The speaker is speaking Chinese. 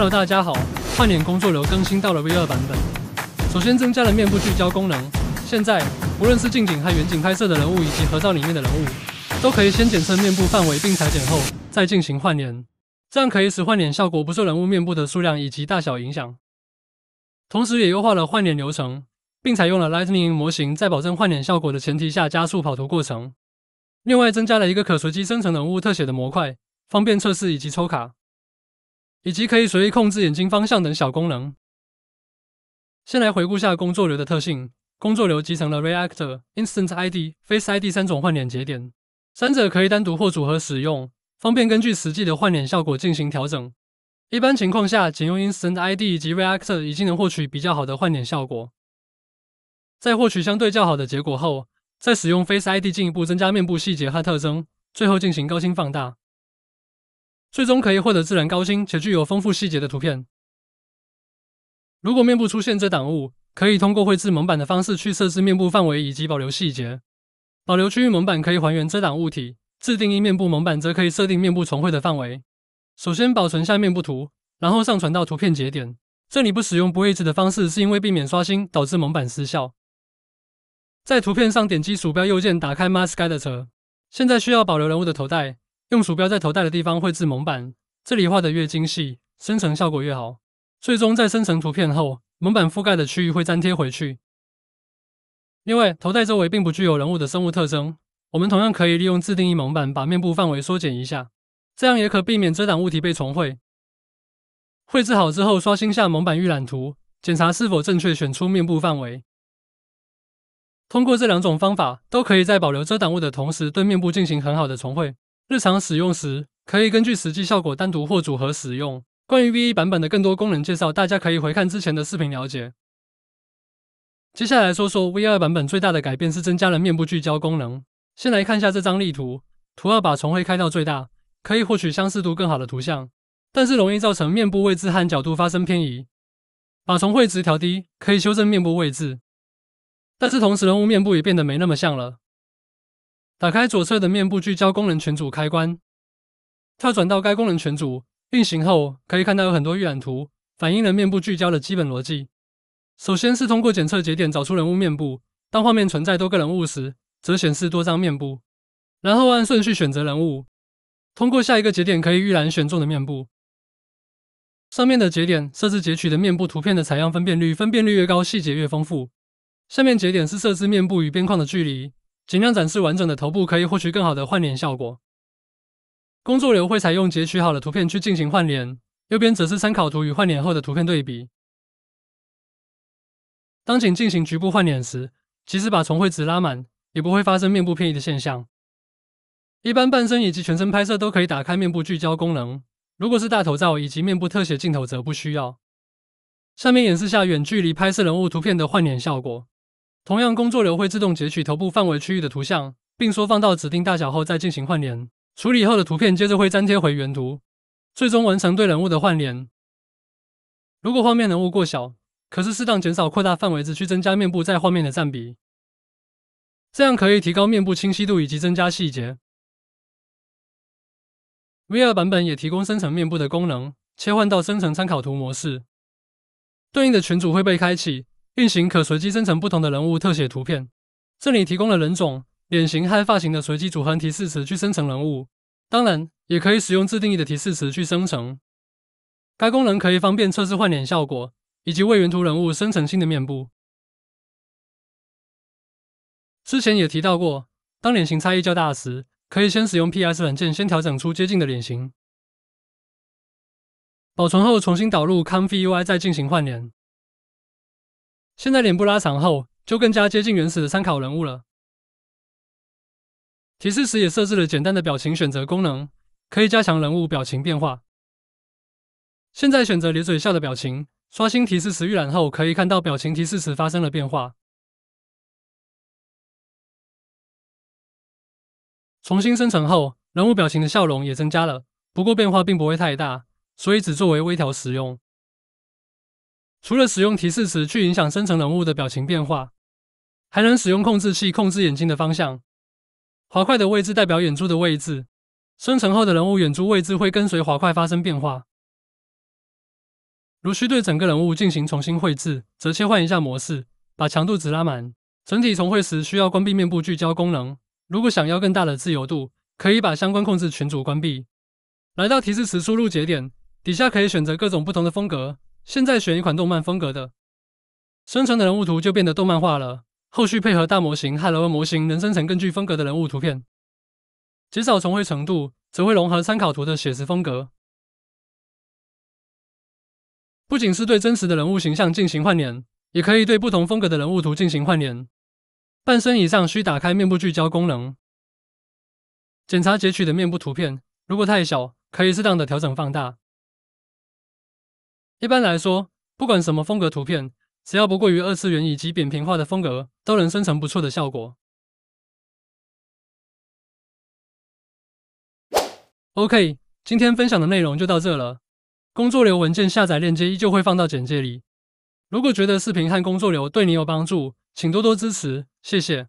Hello，大家好！换脸工作流更新到了 v2 版本。首先增加了面部聚焦功能，现在无论是近景还远景拍摄的人物以及合照里面的人物，都可以先检测面部范围并裁剪后再进行换脸，这样可以使换脸效果不受人物面部的数量以及大小影响。同时也优化了换脸流程，并采用了 Lightning 模型，在保证换脸效果的前提下加速跑图过程。另外增加了一个可随机生成人物特写的模块，方便测试以及抽卡。以及可以随意控制眼睛方向等小功能。先来回顾下工作流的特性。工作流集成了 Reactor、Instant ID、Face ID 三种换脸节点，三者可以单独或组合使用，方便根据实际的换脸效果进行调整。一般情况下，仅用 Instant ID 以及 Reactor 已经能获取比较好的换脸效果。在获取相对较好的结果后，再使用 Face ID 进一步增加面部细节和特征，最后进行高清放大。最终可以获得自然、高清且具有丰富细节的图片。如果面部出现遮挡物，可以通过绘制蒙版的方式去设置面部范围以及保留细节。保留区域蒙版可以还原遮挡物体，自定义面部蒙版则可以设定面部重绘的范围。首先保存下面部图，然后上传到图片节点。这里不使用不 g e 的方式，是因为避免刷新导致蒙版失效。在图片上点击鼠标右键，打开 Mask Editor。现在需要保留人物的头戴。用鼠标在头戴的地方绘制蒙版，这里画的越精细，生成效果越好。最终在生成图片后，蒙版覆盖的区域会粘贴回去。另外，头戴周围并不具有人物的生物特征，我们同样可以利用自定义蒙版把面部范围缩减一下，这样也可避免遮挡物体被重绘。绘制好之后，刷新下蒙版预览图，检查是否正确选出面部范围。通过这两种方法，都可以在保留遮挡物的同时，对面部进行很好的重绘。日常使用时，可以根据实际效果单独或组合使用。关于 V1 版本的更多功能介绍，大家可以回看之前的视频了解。接下来说说 V2 版本最大的改变是增加了面部聚焦功能。先来看下这张例图，图二把重绘开到最大，可以获取相似度更好的图像，但是容易造成面部位置和角度发生偏移。把重绘值调低，可以修正面部位置，但是同时人物面部也变得没那么像了。打开左侧的面部聚焦功能全组开关，跳转到该功能全组运行后，可以看到有很多预览图，反映了面部聚焦的基本逻辑。首先是通过检测节点找出人物面部，当画面存在多个人物时，则显示多张面部，然后按顺序选择人物。通过下一个节点可以预览选中的面部。上面的节点设置截取的面部图片的采样分辨率，分辨率越高，细节越丰富。下面节点是设置面部与边框的距离。尽量展示完整的头部，可以获取更好的换脸效果。工作流会采用截取好的图片去进行换脸，右边则是参考图与换脸后的图片对比。当仅进行局部换脸时，即使把重绘值拉满，也不会发生面部偏移的现象。一般半身以及全身拍摄都可以打开面部聚焦功能，如果是大头照以及面部特写镜头则不需要。下面演示下远距离拍摄人物图片的换脸效果。同样，工作流会自动截取头部范围区域的图像，并缩放到指定大小后再进行换脸处理后的图片接着会粘贴回原图，最终完成对人物的换脸。如果画面人物过小，可是适当减少扩大范围值，去增加面部在画面的占比，这样可以提高面部清晰度以及增加细节。VR 版本也提供生成面部的功能，切换到生成参考图模式，对应的群组会被开启。运行可随机生成不同的人物特写图片。这里提供了人种、脸型、和发型的随机组合提示词去生成人物，当然也可以使用自定义的提示词去生成。该功能可以方便测试换脸效果，以及为原图人物生成新的面部。之前也提到过，当脸型差异较大时，可以先使用 PS 软件先调整出接近的脸型，保存后重新导入 ComfyUI 再进行换脸。现在脸部拉长后，就更加接近原始的参考人物了。提示词也设置了简单的表情选择功能，可以加强人物表情变化。现在选择咧嘴笑的表情，刷新提示词预览后，可以看到表情提示词发生了变化。重新生成后，人物表情的笑容也增加了，不过变化并不会太大，所以只作为微调使用。除了使用提示词去影响生成人物的表情变化，还能使用控制器控制眼睛的方向。滑块的位置代表眼珠的位置，生成后的人物眼珠位置会跟随滑块发生变化。如需对整个人物进行重新绘制，则切换一下模式，把强度值拉满。整体重绘时需要关闭面部聚焦功能。如果想要更大的自由度，可以把相关控制群组关闭。来到提示词输入节点底下，可以选择各种不同的风格。现在选一款动漫风格的生成的人物图就变得动漫化了。后续配合大模型、和 l v 模型能生成更具风格的人物图片。减少重绘程度，则会融合参考图的写实风格。不仅是对真实的人物形象进行换脸，也可以对不同风格的人物图进行换脸。半身以上需打开面部聚焦功能。检查截取的面部图片，如果太小，可以适当的调整放大。一般来说，不管什么风格图片，只要不过于二次元以及扁平化的风格，都能生成不错的效果。OK，今天分享的内容就到这了。工作流文件下载链接依旧会放到简介里。如果觉得视频和工作流对你有帮助，请多多支持，谢谢。